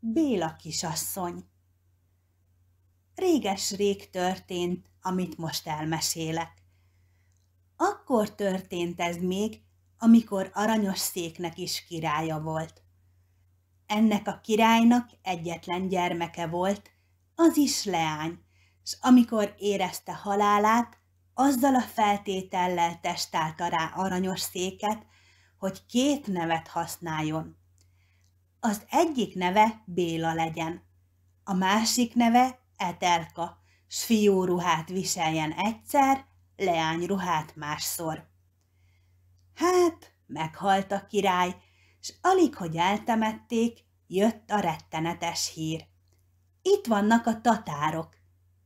Béla kisasszony. Réges-rég történt, amit most elmesélek. Akkor történt ez még, amikor aranyos széknek is királya volt. Ennek a királynak egyetlen gyermeke volt, az is leány, s amikor érezte halálát, azzal a feltétellel testálta rá aranyos széket, hogy két nevet használjon az egyik neve Béla legyen, a másik neve Eterka, s ruhát viseljen egyszer, leányruhát másszor. Hát, meghalt a király, s alig, hogy eltemették, jött a rettenetes hír. Itt vannak a tatárok,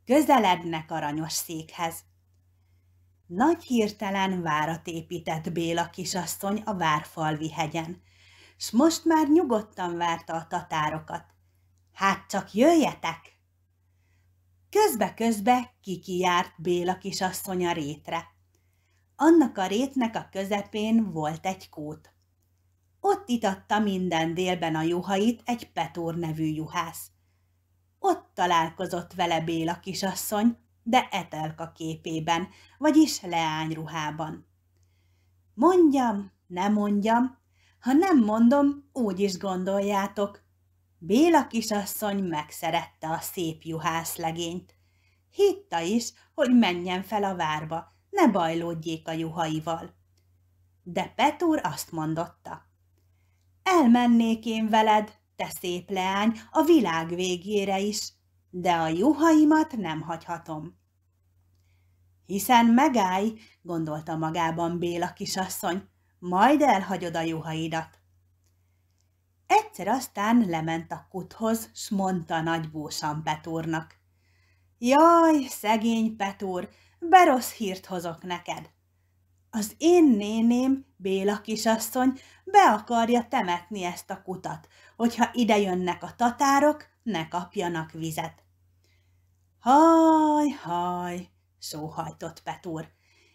közelednek aranyos székhez. Nagy hirtelen várat épített Béla kisasszony a várfalvi hegyen, s most már nyugodtan várta a tatárokat. Hát csak jöjjetek! Közbe-közbe Kiki járt Béla kisasszonya rétre. Annak a rétnek a közepén volt egy kút. Ott itatta minden délben a juhait egy Petór nevű juhász. Ott találkozott vele Béla kisasszony, de etelka képében, vagyis leányruhában. Mondjam, ne mondjam, ha nem mondom, úgy is gondoljátok. Béla kisasszony megszerette a szép juhászlegényt. Hitta is, hogy menjen fel a várba, ne bajlódjék a juhaival. De Petúr azt mondotta. Elmennék én veled, te szép leány, a világ végére is, de a juhaimat nem hagyhatom. Hiszen megállj, gondolta magában Béla kisasszony, majd elhagyod a juhaidat. Egyszer aztán lement a kuthoz, s mondta nagybósan Petúrnak. Jaj, szegény Petúr, berossz hírt hozok neked. Az én néném, Béla kisasszony, be akarja temetni ezt a kutat, hogyha ide jönnek a tatárok, ne kapjanak vizet. Haj, haj, sóhajtott Petúr,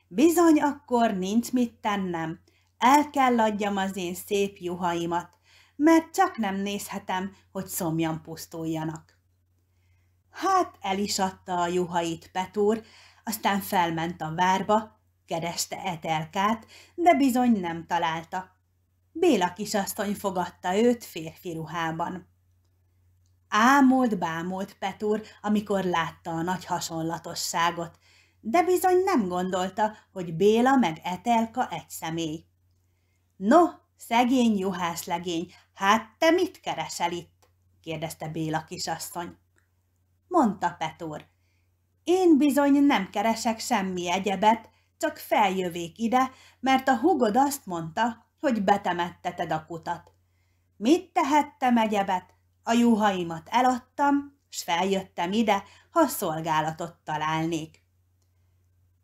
bizony akkor nincs mit tennem, el kell adjam az én szép juhaimat, mert csak nem nézhetem, hogy szomjan pusztuljanak. Hát el is adta a juhait Petúr, aztán felment a várba, kereste Etelkát, de bizony nem találta. Béla kisasszony fogadta őt férfi ruhában. Ámult, bámult Petúr, amikor látta a nagy hasonlatosságot, de bizony nem gondolta, hogy Béla meg Etelka egy személy. No, szegény juhászlegény, hát te mit keresel itt? kérdezte Béla kisasszony. Mondta Petor. Én bizony nem keresek semmi egyebet, csak feljövék ide, mert a hugod azt mondta, hogy betemetteted a kutat. Mit tehettem egyebet? A juhaimat eladtam, s feljöttem ide, ha szolgálatot találnék.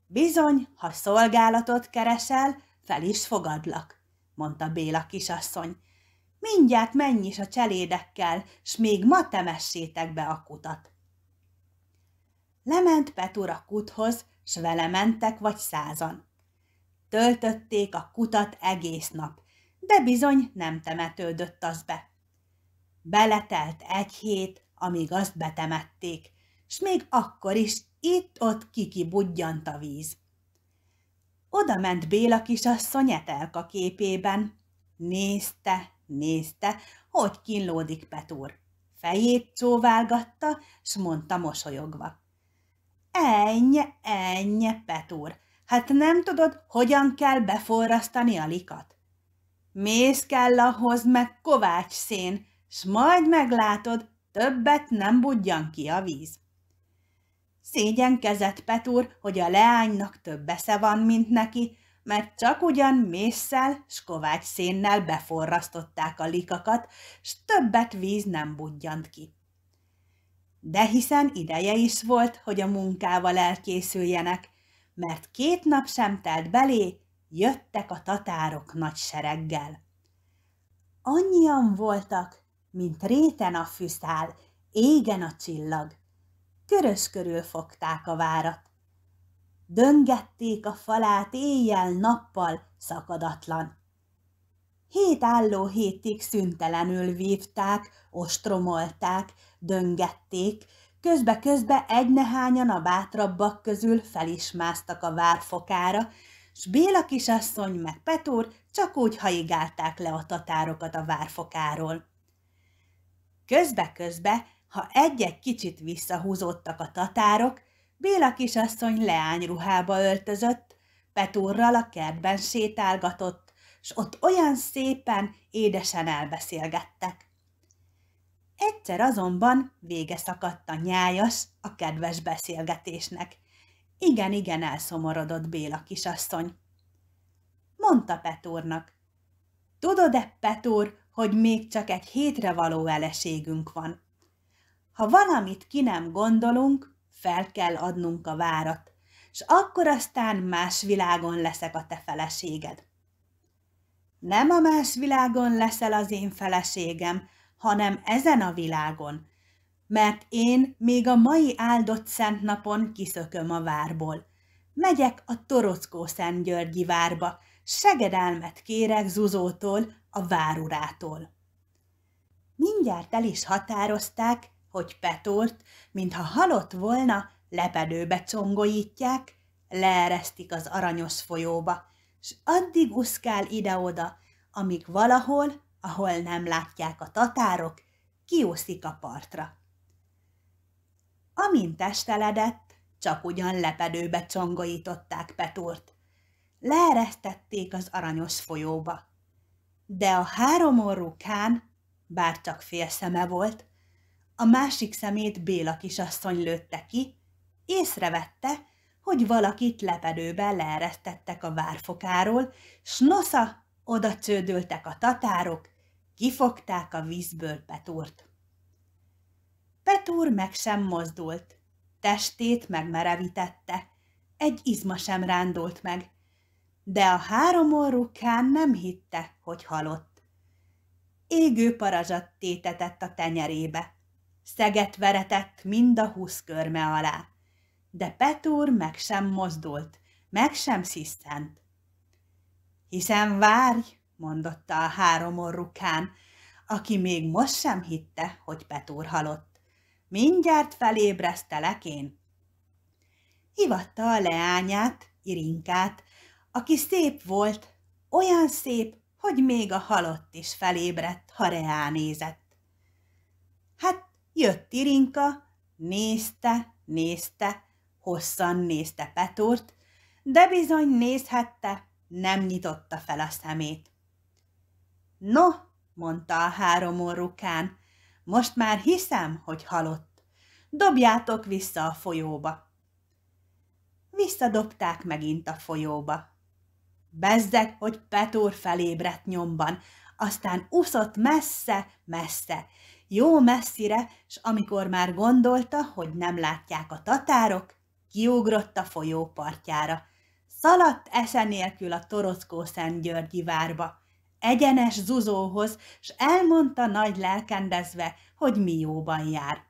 Bizony, ha szolgálatot keresel, fel is fogadlak mondta Béla kisasszony. Mindjárt menj is a cselédekkel, s még ma temessétek be a kutat. Lement Petur a kuthoz, s vele mentek vagy százan. Töltötték a kutat egész nap, de bizony nem temetődött az be. Beletelt egy hét, amíg azt betemették, s még akkor is itt-ott kiki a víz. Oda ment Béla kisasszony Etelka képében. Nézte, nézte, hogy kínlódik Petúr. Fejét csóválgatta, s mondta mosolyogva. Ennyi, ennyi, Petúr, hát nem tudod, hogyan kell beforrasztani a likat? Mész kell ahhoz, meg kovács szén, s majd meglátod, többet nem budjan ki a víz. Szégyenkezett Petúr, hogy a leánynak több esze van, mint neki, mert csak ugyan mésszel s kovács szénnel beforrasztották a likakat, s többet víz nem budjant ki. De hiszen ideje is volt, hogy a munkával elkészüljenek, mert két nap sem telt belé, jöttek a tatárok nagy sereggel. Annyian voltak, mint réten a fűszál, égen a csillag körös körül fogták a várat. Döngették a falát éjjel-nappal szakadatlan. Hét álló hétig szüntelenül vívták, ostromolták, döngették, közbe-közbe egynehányan a bátrabbak közül felismáztak a várfokára, s Béla kisasszony meg Petúr csak úgy haigálták le a tatárokat a várfokáról. Közbe-közbe ha egy-egy kicsit visszahúzódtak a tatárok, Béla kisasszony leányruhába öltözött, Petúrral a kertben sétálgatott, s ott olyan szépen, édesen elbeszélgettek. Egyszer azonban vége szakadt a nyájas, a kedves beszélgetésnek. Igen-igen elszomorodott Béla kisasszony. Mondta Petúrnak, tudod-e, Petúr, hogy még csak egy hétre való eleségünk van? Ha valamit ki nem gondolunk, fel kell adnunk a várat, és akkor aztán más világon leszek a te feleséged. Nem a más világon leszel az én feleségem, hanem ezen a világon, mert én még a mai áldott szent napon kiszököm a várból. Megyek a Torockó Szent Györgyi várba, segedelmet kérek Zuzótól, a várurától. Mindjárt el is határozták, hogy Petort, mintha halott volna, lepedőbe congolítják, leeresztik az aranyos folyóba, s addig uszkál ide-oda, amíg valahol, ahol nem látják a tatárok, kiúszik a partra. Amint testeledett, csak ugyan lepedőbe csongolították Petort. Leeresztették az aranyos folyóba. De a három orrú kán, bár csak szeme volt, a másik szemét Béla kisasszony lőtte ki, észrevette, hogy valakit lepedőben leeresztettek a várfokáról, s nosza, oda csődöltek a tatárok, kifogták a vízből Petúrt. Petúr meg sem mozdult, testét megmerevítette, egy izma sem rándult meg, de a három orrukán nem hitte, hogy halott. Égő parazsat tétetett a tenyerébe. Szeget veretett mind a húsz körme alá, de Petúr meg sem mozdult, meg sem sziszent. Hiszen várj, mondotta a három orrukán, aki még most sem hitte, hogy Petúr halott. Mindjárt felébresztelek én. Hivatta a leányát, Irinkát, aki szép volt, olyan szép, hogy még a halott is felébredt, ha reánézett. Hát Jött Irinka, nézte, nézte, hosszan nézte Petort, de bizony nézhette, nem nyitotta fel a szemét. No, mondta a három orrukán, most már hiszem, hogy halott. Dobjátok vissza a folyóba. Visszadobták megint a folyóba. Bezzeg, hogy Petor felébredt nyomban, aztán úszott messze, messze, jó messzire, s amikor már gondolta, hogy nem látják a tatárok, kiugrott a folyó partjára. Szaladt esenélkül nélkül a Torockó Györgyi várba, egyenes zuzóhoz, s elmondta nagy lelkendezve, hogy mi jóban jár.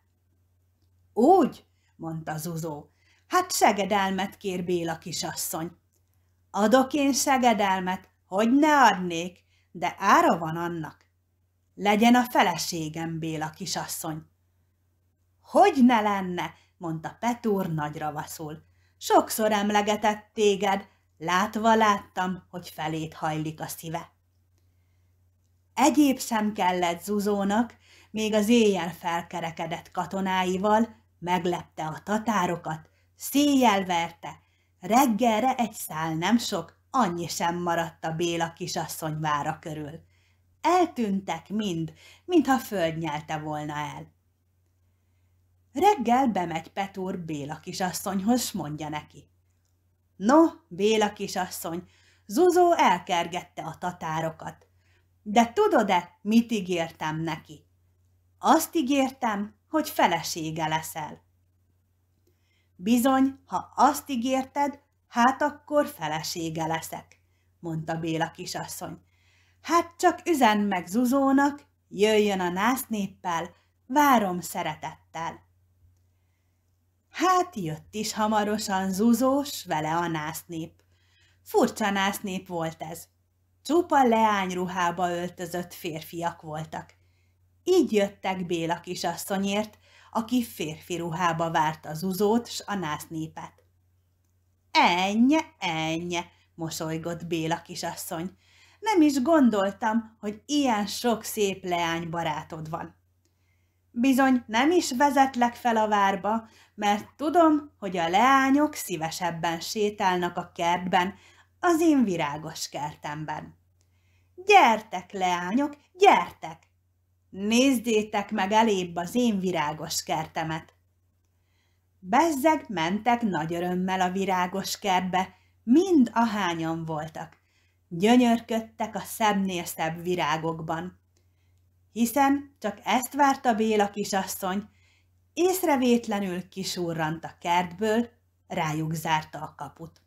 Úgy, mondta zuzó, hát segedelmet kér Béla kisasszony. Adok én segedelmet, hogy ne adnék, de ára van annak. Legyen a feleségem, Béla kisasszony. Hogy ne lenne, mondta Petúr nagy Sokszor emlegetett téged, látva láttam, hogy felét hajlik a szíve. Egyéb sem kellett Zuzónak, még az éjjel felkerekedett katonáival, meglepte a tatárokat, széjjel verte, reggelre egy szál nem sok, annyi sem maradt a Béla kisasszony vára körül. Eltűntek mind, mintha föld nyelte volna el. Reggel bemegy Petúr Béla kisasszonyhoz, s mondja neki. No, Béla kisasszony, Zuzó elkergette a tatárokat. De tudod-e, mit ígértem neki? Azt ígértem, hogy felesége leszel. Bizony, ha azt ígérted, hát akkor felesége leszek, mondta Béla kisasszony. Hát csak üzen meg Zuzónak, jöjjön a nász néppel, várom szeretettel. Hát jött is hamarosan Zuzós, vele a násznép. Furcsa násznép volt ez. Csupa leányruhába öltözött férfiak voltak. Így jöttek Béla kisasszonyért, aki férfi ruhába várta Zuzót s a násznépet. Ennye, ennye, mosolygott Béla kisasszony, nem is gondoltam, hogy ilyen sok szép leány barátod van. Bizony nem is vezetlek fel a várba, mert tudom, hogy a leányok szívesebben sétálnak a kertben, az én virágos kertemben. Gyertek, leányok, gyertek! Nézzétek meg elébb az én virágos kertemet! Bezzeg mentek nagy örömmel a virágos kertbe, mind ahányan voltak gyönyörködtek a szemnél szebb virágokban. Hiszen csak ezt várta Béla kisasszony, észrevétlenül kisurrant a kertből, rájuk zárta a kaput.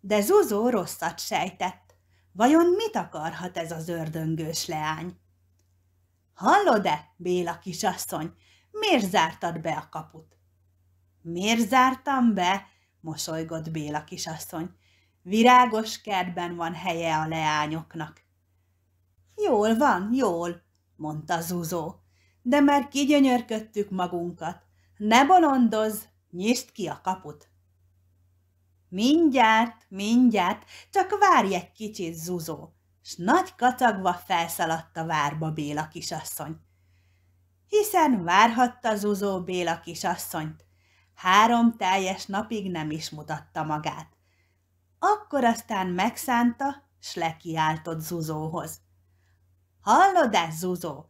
De Zuzó rosszat sejtett. Vajon mit akarhat ez az ördöngős leány? Hallod-e, Béla kisasszony, miért zártad be a kaput? Miért zártam be? mosolygott Béla kisasszony. Virágos kertben van helye a leányoknak. Jól van, jól, mondta Zuzó, de már kigyönyörködtük magunkat. Ne bolondozz, nyisd ki a kaput. Mindjárt, mindjárt, csak várj egy kicsit, Zuzó, s nagy kacagva felszaladt a várba Béla kisasszony. Hiszen várhatta Zuzó Béla kisasszonyt. Három teljes napig nem is mutatta magát. Akkor aztán megszánta, s lekiáltott Zuzóhoz. Hallod ezt, Zuzó?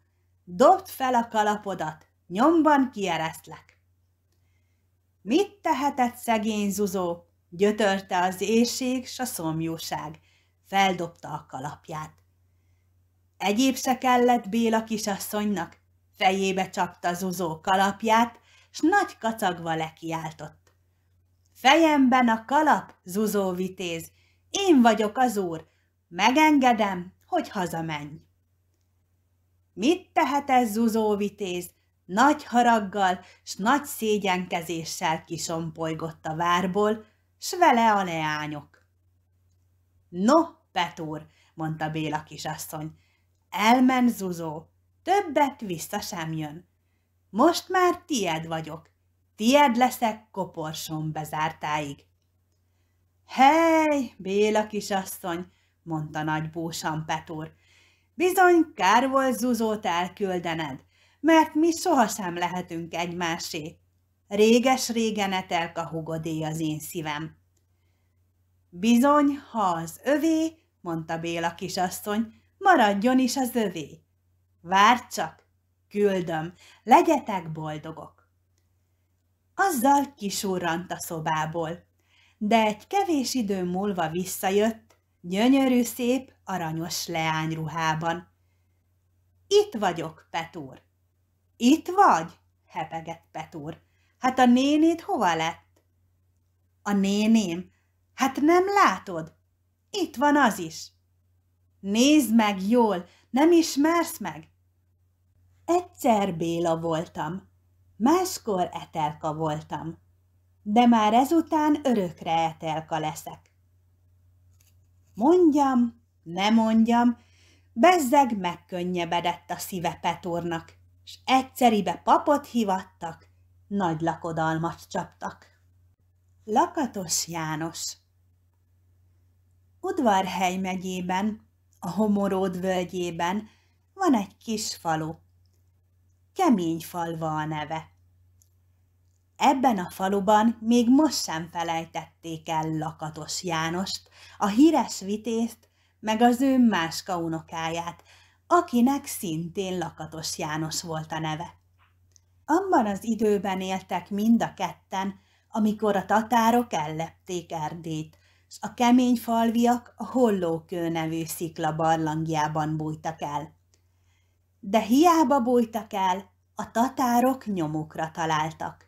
Dobd fel a kalapodat, nyomban kieresztlek. Mit tehetett szegény Zuzó? Gyötörte az éjség s a szomjúság. Feldobta a kalapját. Egyéb se kellett Béla kisasszonynak. Fejébe csapta Zuzó kalapját, s nagy kacagva lekiáltott. Fejemben a kalap, zuzó vitéz, én vagyok az úr, megengedem, hogy hazamenj. Mit tehet ez zuzó vitéz? Nagy haraggal s nagy szégyenkezéssel kisompolygott a várból, s vele a leányok. No, Petúr, mondta Béla kisasszony, elmen Zuzó, többet vissza sem jön. Most már tied vagyok, Tied leszek koporson bezártáig. Hely, Béla kisasszony, mondta nagy búsan Petúr, bizony kár volt Zuzót elküldened, mert mi sohasem lehetünk egymásé. Réges-régen a hugodé az én szívem. Bizony, ha az övé, mondta Béla kisasszony, maradjon is az övé. Várj csak, küldöm, legyetek boldogok! azzal kisurrant a szobából. De egy kevés idő múlva visszajött, gyönyörű szép, aranyos leányruhában. Itt vagyok, Petúr. Itt vagy? hepegett Petúr. Hát a nénét hova lett? A néném? Hát nem látod? Itt van az is. Nézd meg jól, nem ismersz meg? Egyszer Béla voltam, Máskor etelka voltam, de már ezután örökre etelka leszek. Mondjam, ne mondjam, bezzeg megkönnyebedett a szíve Petornak, s egyszeribe papot hivattak, nagy lakodalmat csaptak. Lakatos János Udvarhely megyében, a Homoród völgyében van egy kis falu, kemény falva a neve. Ebben a faluban még most sem felejtették el Lakatos Jánost, a híres vitézt, meg az ő máska unokáját, akinek szintén Lakatos János volt a neve. Abban az időben éltek mind a ketten, amikor a tatárok ellepték Erdét, s a kemény falviak a Hollókő nevű szikla barlangjában bújtak el de hiába bújtak el, a tatárok nyomukra találtak.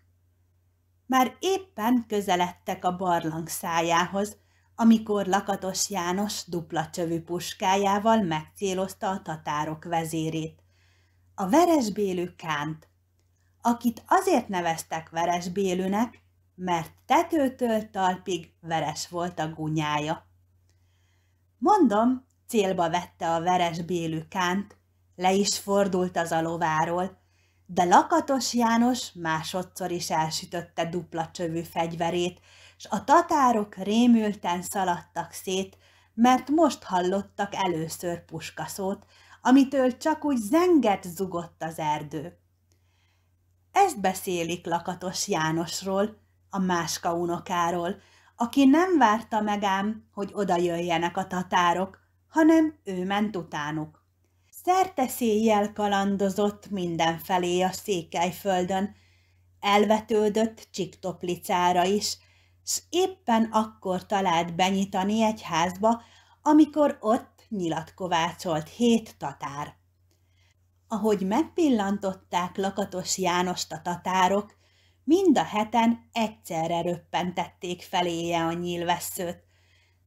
Már éppen közeledtek a barlang szájához, amikor Lakatos János dupla csövű puskájával megcélozta a tatárok vezérét. A veresbélű Kánt, akit azért neveztek veresbélűnek, mert tetőtől talpig veres volt a gunyája. Mondom, célba vette a veresbélű Kánt, le is fordult az alováról, de Lakatos János másodszor is elsütötte dupla csövű fegyverét, s a tatárok rémülten szaladtak szét, mert most hallottak először puskaszót, amitől csak úgy zenget zugott az erdő. Ezt beszélik Lakatos Jánosról, a máska unokáról, aki nem várta meg ám, hogy oda jöjjenek a tatárok, hanem ő ment utánuk. Szerteszéjjel kalandozott mindenfelé a székelyföldön, elvetődött csiktoplicára is, s éppen akkor talált benyitani egy házba, amikor ott nyilatkovácsolt hét tatár. Ahogy megpillantották Lakatos Jánost a tatárok, mind a heten egyszerre röppentették feléje a nyílvesszőt,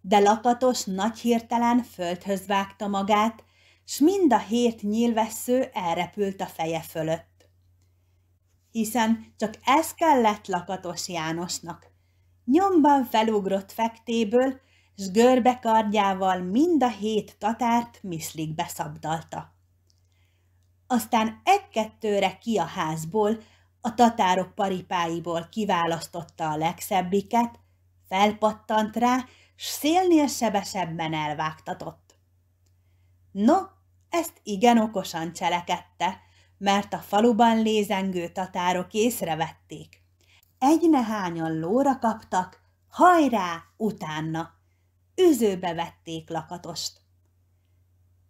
de Lakatos nagy hirtelen földhöz vágta magát, s mind a hét nyílvessző elrepült a feje fölött. Hiszen csak ez kellett Lakatos Jánosnak. Nyomban felugrott fektéből, s görbe kardjával mind a hét tatárt miszlik beszabdalta. Aztán egy-kettőre ki a házból, a tatárok paripáiból kiválasztotta a legszebbiket, felpattant rá, s szélnél sebesebben elvágtatott. No, ezt igen okosan cselekedte, mert a faluban lézengő tatárok észrevették. Egy nehányan lóra kaptak, hajrá, utána! Üzőbe vették lakatost.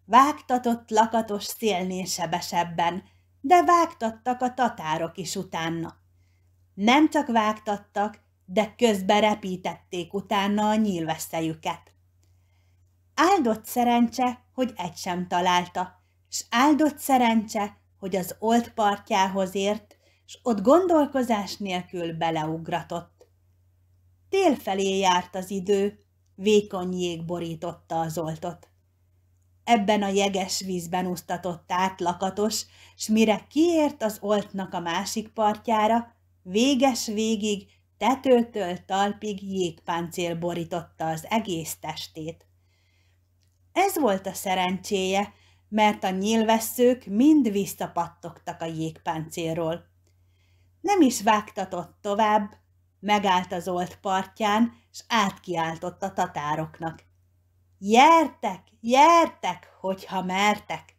Vágtatott lakatos szélnél sebesebben, de vágtattak a tatárok is utána. Nem csak vágtattak, de közbe repítették utána a nyílveszejüket. Áldott szerencse, hogy egy sem találta, s áldott szerencse, hogy az old partjához ért, s ott gondolkozás nélkül beleugratott. Tél felé járt az idő, vékony jég borította az oltot. Ebben a jeges vízben úsztatott át lakatos, s mire kiért az oltnak a másik partjára, véges végig, tetőtől talpig jégpáncél borította az egész testét. Ez volt a szerencséje, mert a nyilvesszők mind visszapattogtak a jégpáncélról. Nem is vágtatott tovább, megállt az olt partján, s átkiáltott a tatároknak. Jertek, jertek, hogyha mertek!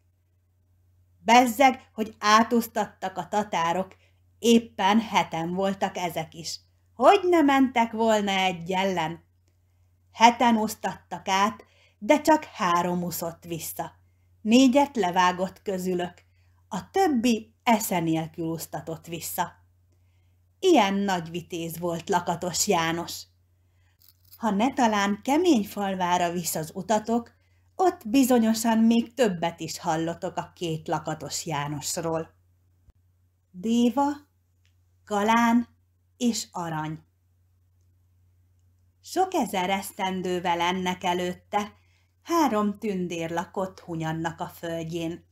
Bezzeg, hogy átusztattak a tatárok, éppen heten voltak ezek is. Hogy ne mentek volna egy ellen? Heten úsztattak át, de csak három uszott vissza. Négyet levágott közülök, a többi esze nélkül úsztatott vissza. Ilyen nagy vitéz volt lakatos János. Ha ne talán kemény falvára visz az utatok, ott bizonyosan még többet is hallotok a két lakatos Jánosról. Déva, Galán és Arany Sok ezer esztendővel ennek előtte, három tündér lakott Hunyannak a földjén.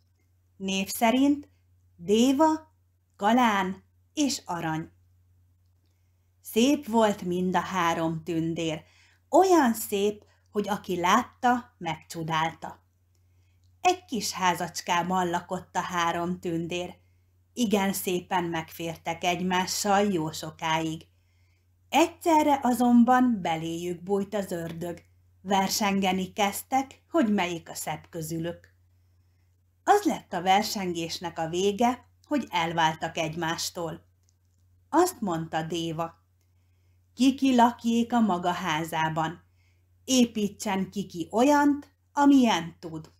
Név szerint Déva, Galán és Arany. Szép volt mind a három tündér, olyan szép, hogy aki látta, megcsodálta. Egy kis házacskában lakott a három tündér. Igen szépen megfértek egymással jó sokáig. Egyszerre azonban beléjük bújt az ördög, Versengeni kezdtek, hogy melyik a szebb közülük. Az lett a versengésnek a vége, hogy elváltak egymástól. Azt mondta Déva. Kiki lakjék a maga házában. Építsen Kiki olyant, amilyen tud.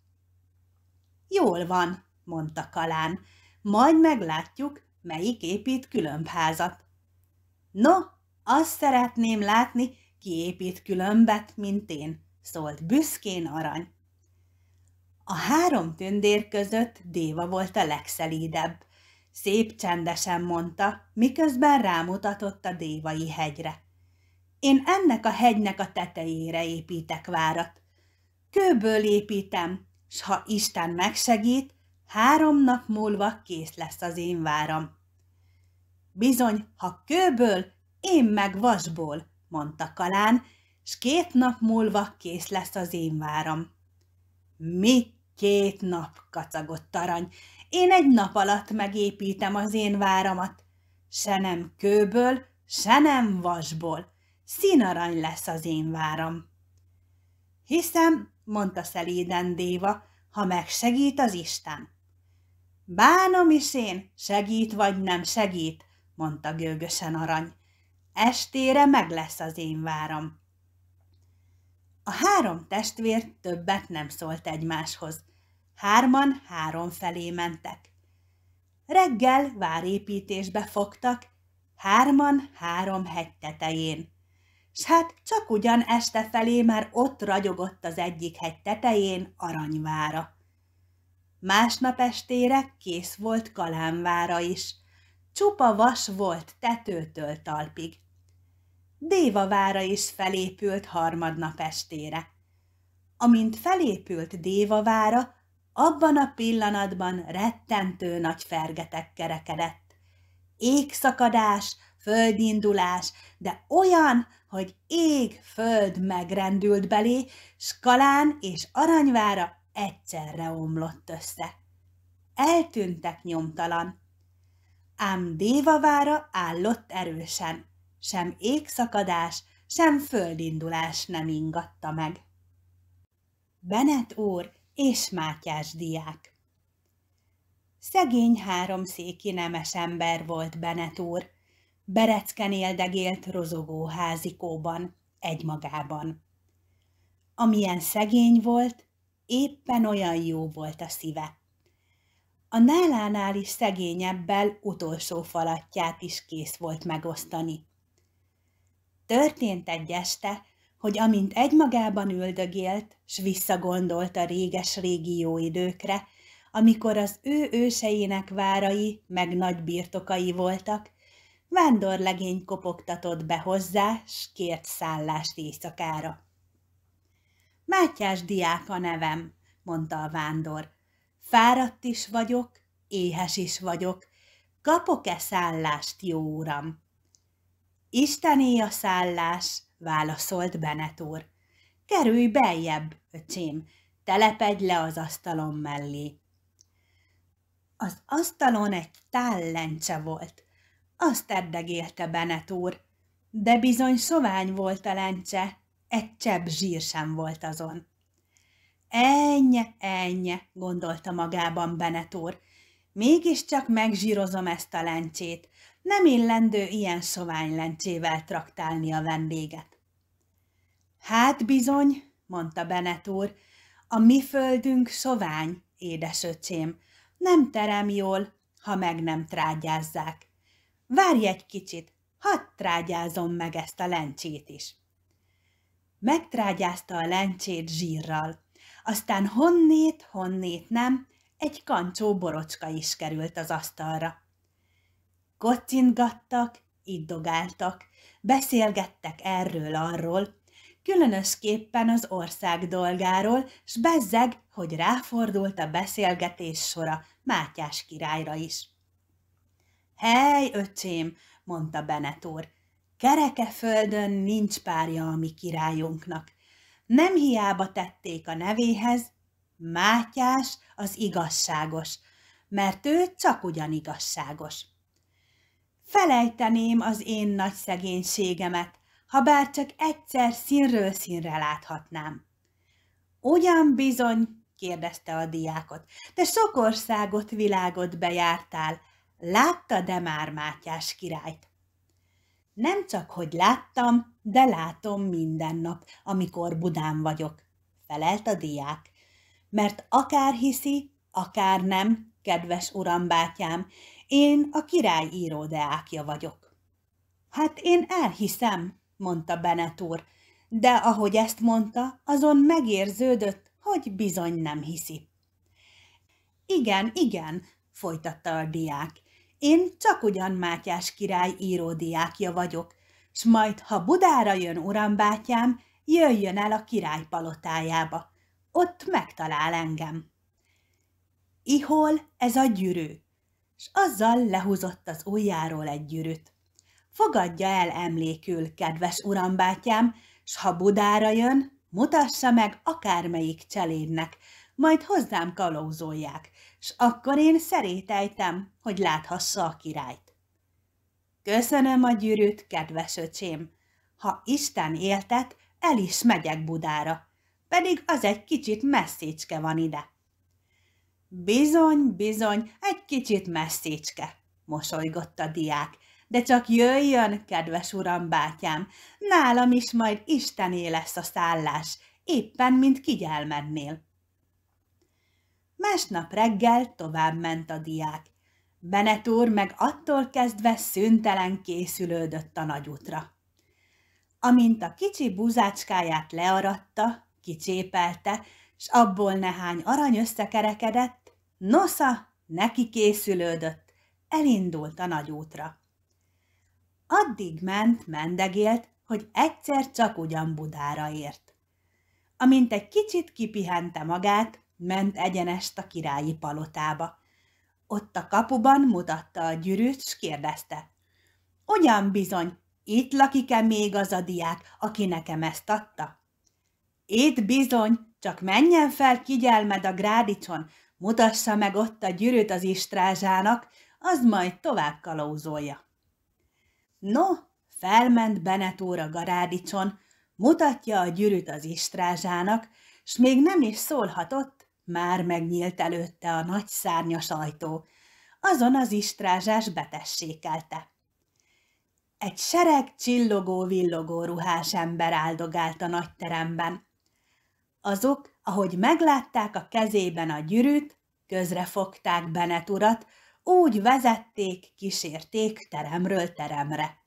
Jól van, mondta Kalán, majd meglátjuk, melyik épít különb házat. No, azt szeretném látni, épít különbet, mint én, szólt büszkén arany. A három tündér között Déva volt a legszelídebb. Szép csendesen mondta, miközben rámutatott a Dévai hegyre. Én ennek a hegynek a tetejére építek várat. Kőből építem, s ha Isten megsegít, három nap múlva kész lesz az én váram. Bizony, ha kőből, én meg vasból, mondta Kalán, s két nap múlva kész lesz az én váram. Mi két nap, kacagott arany, én egy nap alatt megépítem az én váramat. Se nem kőből, se nem vasból. Színarany lesz az én váram. Hiszem, mondta szelíden Déva, ha megsegít az Isten. Bánom is én, segít vagy nem segít, mondta gőgösen arany. Estére meg lesz az én váram. A három testvér többet nem szólt egymáshoz. Hárman három felé mentek. Reggel várépítésbe fogtak, hárman három hegy tetején. S hát csak ugyan este felé már ott ragyogott az egyik hegy tetején aranyvára. Másnap estére kész volt kalánvára is. Csupa vas volt tetőtől talpig. Dévavára is felépült harmadnap estére. Amint felépült Dévavára, abban a pillanatban rettentő nagy fergetek kerekedett. Égszakadás, földindulás, de olyan, hogy ég, föld megrendült belé, skalán és aranyvára egyszerre omlott össze. Eltűntek nyomtalan. Ám Dévavára állott erősen sem égszakadás, sem földindulás nem ingatta meg. Benet úr és Mátyás diák Szegény háromszéki nemes ember volt Benet úr, berecken éldegélt rozogó házikóban, egymagában. Amilyen szegény volt, éppen olyan jó volt a szíve. A nálánál is szegényebbel utolsó falatját is kész volt megosztani. Történt egy este, hogy amint egymagában üldögélt, s visszagondolt a réges-régi jó időkre, amikor az ő őseinek várai meg nagy birtokai voltak, vándorlegény kopogtatott be hozzá, s kért szállást éjszakára. Mátyás diák a nevem, mondta a vándor. Fáradt is vagyok, éhes is vagyok. Kapok-e szállást, jó uram? Istené a szállás, válaszolt Benet úr. Kerülj beljebb, öcsém, telepedj le az asztalom mellé. Az asztalon egy tál lencse volt. Azt erdegélte Benet úr, de bizony sovány volt a lencse, egy csepp zsír sem volt azon. Ennye, ennye, gondolta magában Benet úr, mégiscsak megzsírozom ezt a lencsét, nem illendő ilyen sovány lencsével traktálni a vendéget. Hát bizony, mondta Benet úr, a mi földünk sovány, öcsém. nem terem jól, ha meg nem trágyázzák. Várj egy kicsit, hadd trágyázom meg ezt a lencsét is. Megtrágyázta a lencsét zsírral, aztán honnét, honnét nem, egy kancsó borocska is került az asztalra kocintgattak, iddogáltak, beszélgettek erről-arról, különösképpen az ország dolgáról, s bezzeg, hogy ráfordult a beszélgetés sora Mátyás királyra is. Hely, öcsém, mondta Benetúr, kereke földön nincs párja a mi királyunknak. Nem hiába tették a nevéhez, Mátyás az igazságos, mert ő csak ugyan igazságos felejteném az én nagy szegénységemet, ha bár csak egyszer színről színre láthatnám. Ugyan bizony, kérdezte a diákot, De sok országot, világot bejártál, látta de már Mátyás királyt? Nem csak, hogy láttam, de látom minden nap, amikor Budán vagyok, felelt a diák. Mert akár hiszi, akár nem, kedves urambátyám, én a király íródeákja vagyok. Hát én elhiszem, mondta Benetúr, de ahogy ezt mondta, azon megérződött, hogy bizony nem hiszi. Igen, igen, folytatta a diák. Én csak ugyan Mátyás király íródiákja vagyok, s majd, ha Budára jön urambátyám, jöjjön el a király palotájába. Ott megtalál engem. Ihol ez a gyűrű, s azzal lehúzott az ujjáról egy gyűrűt. Fogadja el emlékül, kedves urambátyám, s ha Budára jön, mutassa meg akármelyik cselédnek, majd hozzám kalauzolják, s akkor én szerétejtem, hogy láthassa a királyt. Köszönöm a gyűrűt, kedves öcsém! Ha Isten éltet, el is megyek Budára, pedig az egy kicsit messzécske van ide. Bizony, bizony, egy kicsit messzécske, mosolygott a diák. De csak jöjjön, kedves uram bátyám, nálam is majd istené lesz a szállás, éppen mint kigyelmednél. Másnap reggel tovább ment a diák. Benet úr meg attól kezdve szüntelen készülődött a nagyútra. Amint a kicsi buzácskáját learatta, kicsépelte, s abból nehány arany összekerekedett, Nosza neki készülődött, elindult a nagyútra. Addig ment, mendegélt, hogy egyszer csak ugyan Budára ért. Amint egy kicsit kipihente magát, ment egyenest a királyi palotába. Ott a kapuban mutatta a gyűrűt, s kérdezte. Ugyan bizony, itt lakik-e még az a diák, aki nekem ezt adta? Itt bizony, csak menjen fel kigyelmed a grádicson, mutassa meg ott a gyűrűt az istrázsának, az majd tovább kalózolja. No, felment Benetóra garádicson, mutatja a gyűrűt az istrázsának, s még nem is szólhatott, már megnyílt előtte a nagy szárnyas ajtó. Azon az istrázsás betessékelte. Egy sereg csillogó-villogó ruhás ember áldogált a nagy teremben. Azok, ahogy meglátták a kezében a gyűrűt, közrefogták Benet urat, úgy vezették, kísérték teremről teremre.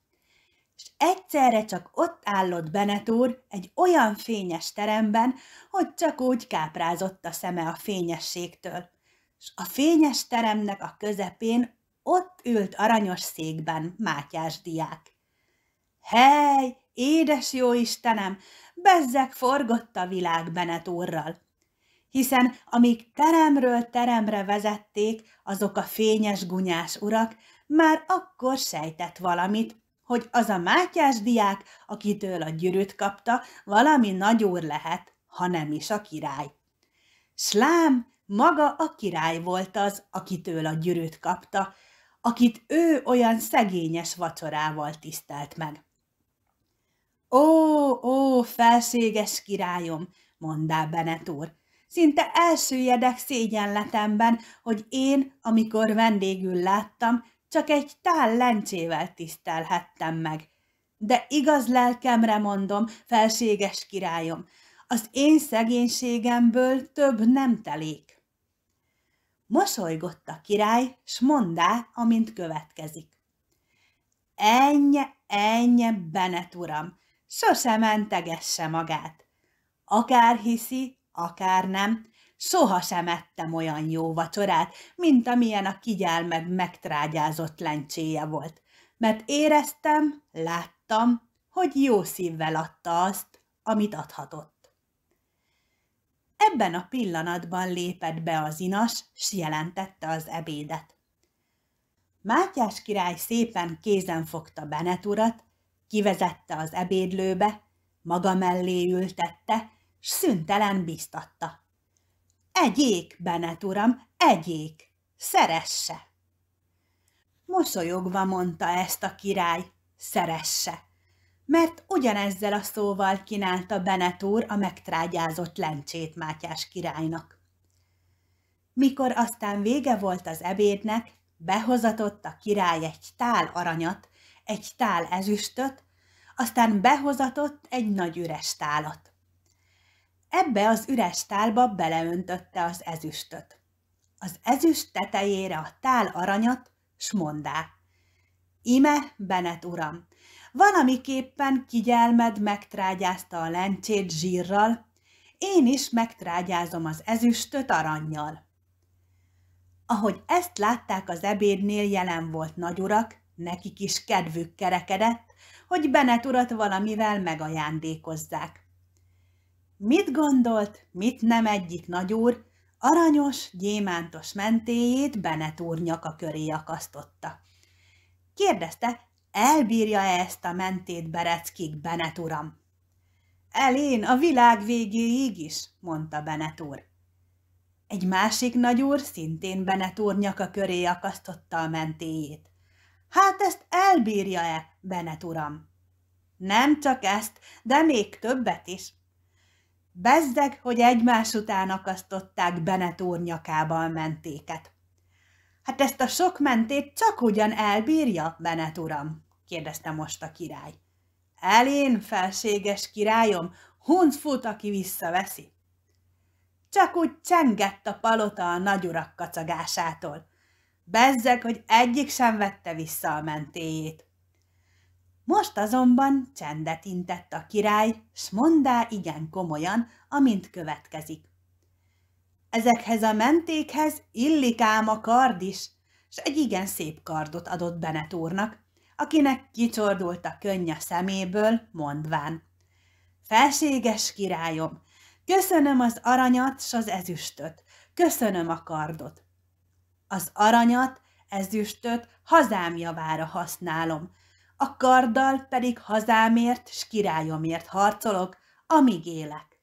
És egyszerre csak ott állott Benet úr egy olyan fényes teremben, hogy csak úgy káprázott a szeme a fényességtől. És a fényes teremnek a közepén ott ült aranyos székben Mátyás diák. Hely, édes jó Istenem, bezzek forgott a világ Benetúrral. Hiszen amíg teremről teremre vezették azok a fényes gunyás urak, már akkor sejtett valamit, hogy az a Mátyás diák, akitől a gyűrűt kapta, valami nagy úr lehet, ha nem is a király. Slám maga a király volt az, akitől a gyűrűt kapta, akit ő olyan szegényes vacsorával tisztelt meg. Ó, ó, felséges királyom, mondá Benetúr, szinte elsüllyedek szégyenletemben, hogy én, amikor vendégül láttam, csak egy tál lencsével tisztelhettem meg. De igaz lelkemre mondom, felséges királyom, az én szegénységemből több nem telik. Mosolygott a király, s mondá, amint következik. Ennye, ennye, Benet uram, sose mentegesse magát. Akár hiszi, akár nem, Soha sem ettem olyan jó vacsorát, mint amilyen a kigyelmed megtrágyázott lencséje volt, mert éreztem, láttam, hogy jó szívvel adta azt, amit adhatott. Ebben a pillanatban lépett be az inas, s jelentette az ebédet. Mátyás király szépen kézen fogta Benet urat, kivezette az ebédlőbe, maga mellé ültette, s szüntelen biztatta. Egyék, Benet uram, egyék, szeresse! Mosolyogva mondta ezt a király, szeresse, mert ugyanezzel a szóval kínálta Benet úr a megtrágyázott lencsét Mátyás királynak. Mikor aztán vége volt az ebédnek, behozatott a király egy tál aranyat, egy tál ezüstöt, aztán behozatott egy nagy üres tálat. Ebbe az üres tálba beleöntötte az ezüstöt. Az ezüst tetejére a tál aranyat, s mondá. Ime, Benet uram, van, amiképpen kigyelmed megtrágyázta a lencsét zsírral, én is megtrágyázom az ezüstöt arannyal. Ahogy ezt látták az ebédnél jelen volt nagyurak, Nekik is kedvük kerekedett, hogy Benet urat valamivel megajándékozzák. Mit gondolt, mit nem egyik nagyúr, aranyos, gyémántos mentéjét Benet úr nyaka köré akasztotta. Kérdezte, elbírja-e ezt a mentét bereckik, Benet uram? Elén, a világ végéig is, mondta Benet úr. Egy másik nagyúr szintén Benet úr nyaka köré akasztotta a mentéjét. Hát ezt elbírja-e, Benet uram? Nem csak ezt, de még többet is. Bezzeg, hogy egymás után akasztották Benet úr nyakába a mentéket. Hát ezt a sok mentét csak ugyan elbírja, Benet uram? kérdezte most a király. Elén, felséges királyom, hunc fut, aki visszaveszi. Csak úgy csengett a palota a nagyurak kacagásától. Bezzeg, hogy egyik sem vette vissza a mentéjét. Most azonban csendet intett a király, s mondá igen komolyan, amint következik. Ezekhez a mentékhez illik ám a kard is, s egy igen szép kardot adott Benet úrnak, akinek kicsordult a könny a szeméből, mondván. Felséges királyom, köszönöm az aranyat s az ezüstöt, köszönöm a kardot. Az aranyat, ezüstöt hazám javára használom, a karddal pedig hazámért s királyomért harcolok, amíg élek.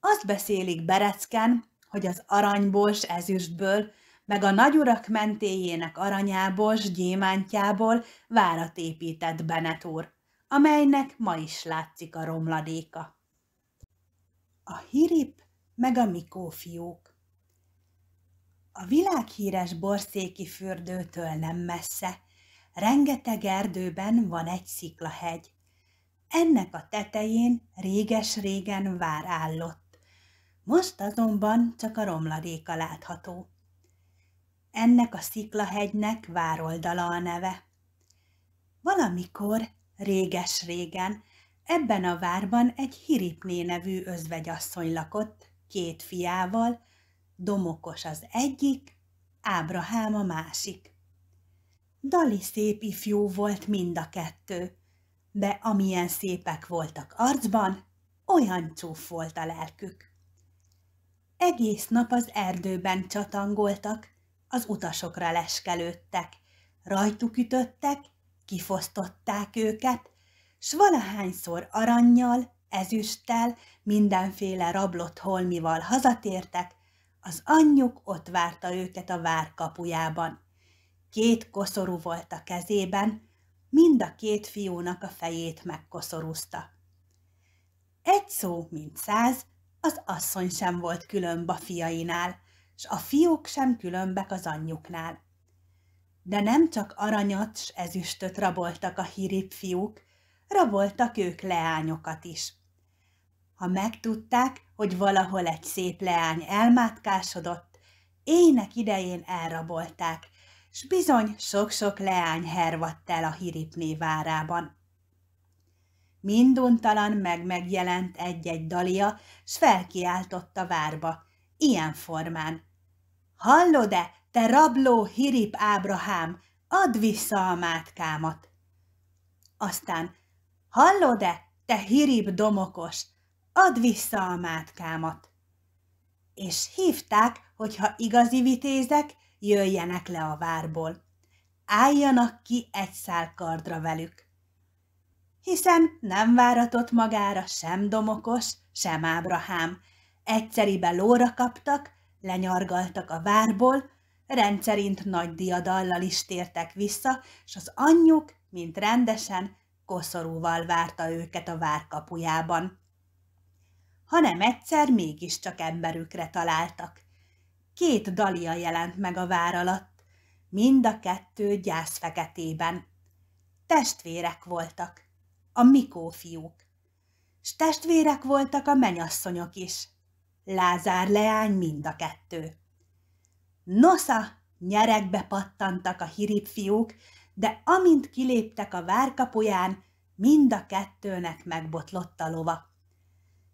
Azt beszélik Berecken, hogy az aranyból s ezüstből, meg a nagyurak mentéjének aranyából s gyémántjából várat épített Benetúr, amelynek ma is látszik a romladéka. A Hirip meg a mikófiók. A világhíres borszéki fürdőtől nem messze, rengeteg erdőben van egy sziklahegy. Ennek a tetején réges-régen vár állott. Most azonban csak a romladéka látható. Ennek a sziklahegynek vároldala a neve. Valamikor, réges-régen, ebben a várban egy Hiripné nevű özvegyasszony lakott, két fiával, Domokos az egyik, Ábrahám a másik. Dali szép ifjú volt mind a kettő, de amilyen szépek voltak arcban, olyan csúf volt a lelkük. Egész nap az erdőben csatangoltak, az utasokra leskelődtek, rajtuk ütöttek, kifosztották őket, s valahányszor arannyal, ezüsttel, mindenféle rablott holmival hazatértek, az anyjuk ott várta őket a vár kapujában. Két koszorú volt a kezében, mind a két fiúnak a fejét megkoszorúzta. Egy szó, mint száz, az asszony sem volt különb a fiainál, s a fiúk sem különbek az anyjuknál. De nem csak aranyat s ezüstöt raboltak a hírib fiúk, raboltak ők leányokat is. Ha megtudták, hogy valahol egy szép leány elmátkásodott, ének idején elrabolták, s bizony sok-sok leány hervadt el a hiripné várában. Minduntalan meg megjelent egy-egy dalia, s felkiáltotta várba, ilyen formán. Hallod-e, te rabló hirip Ábrahám, add vissza a mátkámat! Aztán, hallod-e, te hirip domokos, add vissza a mátkámat. És hívták, hogy ha igazi vitézek, jöjjenek le a várból. Álljanak ki egy szál kardra velük. Hiszen nem váratott magára sem domokos, sem ábrahám. Egyszeribe lóra kaptak, lenyargaltak a várból, rendszerint nagy diadallal is tértek vissza, és az anyjuk, mint rendesen, koszorúval várta őket a várkapujában. kapujában hanem egyszer mégiscsak emberükre találtak. Két dalia jelent meg a vár alatt, mind a kettő gyászfeketében. Testvérek voltak, a Mikó fiúk. S testvérek voltak a menyasszonyok is. Lázár leány mind a kettő. Nosza, nyerekbe pattantak a hirip fiúk, de amint kiléptek a várkapuján, mind a kettőnek megbotlott a lova.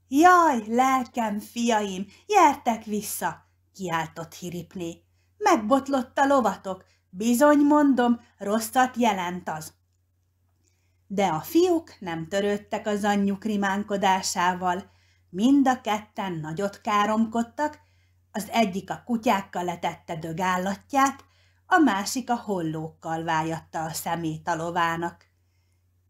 Jaj, lelkem, fiaim, gyertek vissza! kiáltott Hiripné. Megbotlott a lovatok, bizony mondom, rosszat jelent az. De a fiúk nem törődtek az anyjuk rimánkodásával. Mind a ketten nagyot káromkodtak, az egyik a kutyákkal letette dögállatját, a másik a hollókkal vájatta a szemét a lovának.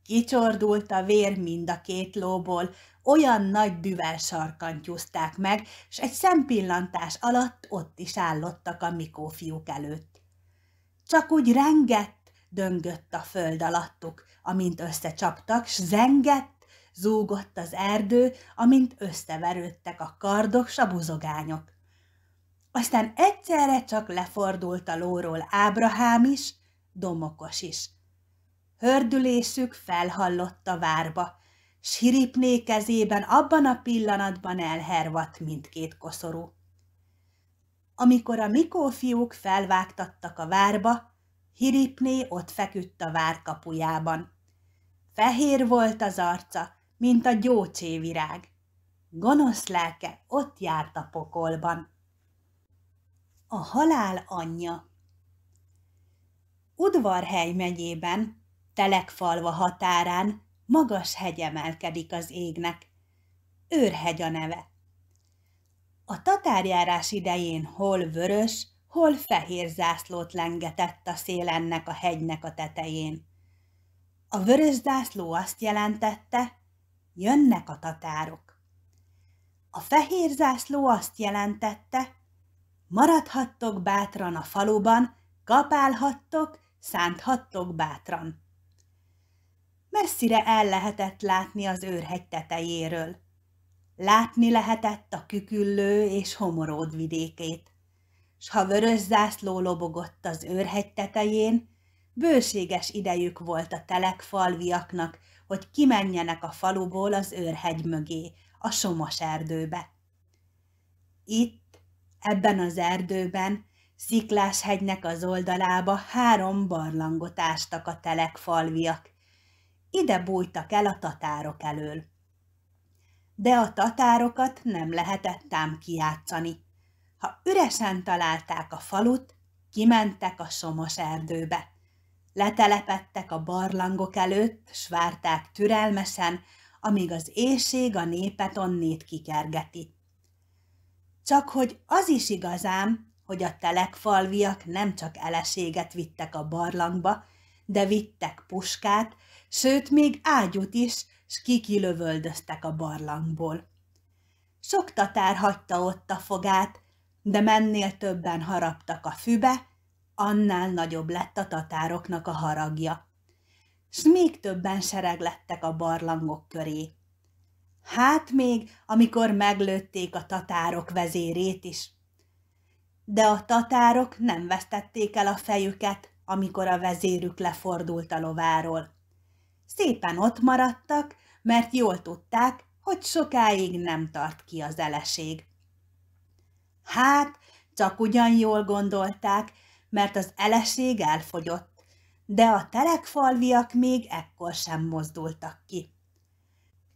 Kicsordult a vér mind a két lóból, olyan nagy düvel sarkantyúzták meg, s egy szempillantás alatt ott is állottak a Mikó fiúk előtt. Csak úgy rengett, döngött a föld alattuk, amint összecsaptak, s zengett, zúgott az erdő, amint összeverődtek a kardok s a buzogányok. Aztán egyszerre csak lefordult a lóról Ábrahám is, Domokos is. Hördülésük felhallott a várba, s hiripné kezében abban a pillanatban elhervadt mindkét koszorú. Amikor a fiúk felvágtattak a várba, Hiripné ott feküdt a vár kapujában. Fehér volt az arca, mint a gyócsévirág. Gonosz lelke ott járt a pokolban. A halál anyja Udvarhely megyében telekfalva határán magas hegy emelkedik az égnek. Őrhegy a neve. A tatárjárás idején hol vörös, hol fehér zászlót lengetett a szélennek a hegynek a tetején. A vörös zászló azt jelentette, jönnek a tatárok. A fehér zászló azt jelentette, maradhattok bátran a faluban, kapálhattok, szánthattok bátran messzire el lehetett látni az őrhegy tetejéről. Látni lehetett a küküllő és homoród vidékét. S ha vörös zászló lobogott az őrhegy tetején, bőséges idejük volt a telek falviaknak, hogy kimenjenek a faluból az őrhegy mögé, a somos erdőbe. Itt, ebben az erdőben, Szikláshegynek az oldalába három barlangot ástak a telek falviak, ide bújtak el a tatárok elől. De a tatárokat nem lehetett tám kiátszani. Ha üresen találták a falut, kimentek a somos erdőbe. Letelepettek a barlangok előtt, s várták türelmesen, amíg az éjség a népet onnét kikergeti. Csak hogy az is igazám, hogy a telekfalviak nem csak eleséget vittek a barlangba, de vittek puskát, sőt még ágyút is, s kikilövöldöztek a barlangból. Sok tatár hagyta ott a fogát, de mennél többen haraptak a fübe, annál nagyobb lett a tatároknak a haragja. S még többen sereglettek a barlangok köré. Hát még, amikor meglőtték a tatárok vezérét is. De a tatárok nem vesztették el a fejüket, amikor a vezérük lefordult a lováról. Szépen ott maradtak, mert jól tudták, hogy sokáig nem tart ki az eleség. Hát, csak ugyan jól gondolták, mert az eleség elfogyott, de a telekfalviak még ekkor sem mozdultak ki.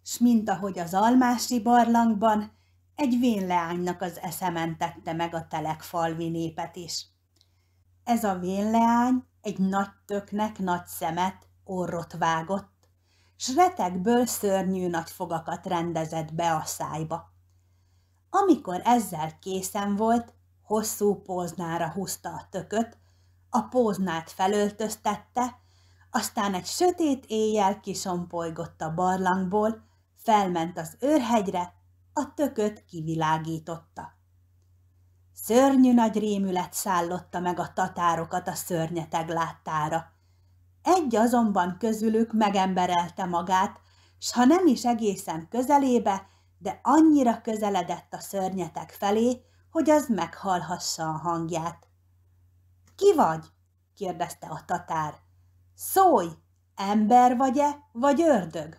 S mint ahogy az almási barlangban, egy vénleánynak az eszementette meg a telekfalvi népet is. Ez a vénleány egy nagy töknek nagy szemet, orrot vágott, s retekből szörnyű nagy fogakat rendezett be a szájba. Amikor ezzel készen volt, hosszú póznára húzta a tököt, a póznát felöltöztette, aztán egy sötét éjjel kisompolygott a barlangból, felment az őrhegyre, a tököt kivilágította. Szörnyű nagy rémület szállotta meg a tatárokat a szörnyeteg láttára. Egy azonban közülük megemberelte magát, s ha nem is egészen közelébe, de annyira közeledett a szörnyetek felé, hogy az meghallhassa a hangját. Ki vagy? kérdezte a tatár. Szólj, ember vagy-e, vagy ördög?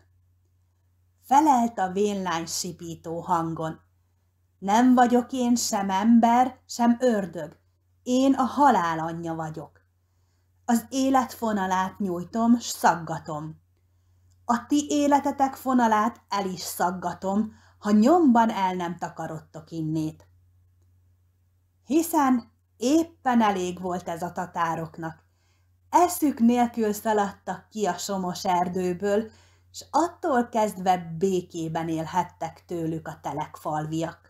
Felelt a vénlány sipító hangon. Nem vagyok én sem ember, sem ördög. Én a halál anyja vagyok az élet fonalát nyújtom, s szaggatom. A ti életetek fonalát el is szaggatom, ha nyomban el nem takarodtok innét. Hiszen éppen elég volt ez a tatároknak. Eszük nélkül szaladtak ki a somos erdőből, s attól kezdve békében élhettek tőlük a telekfalviak.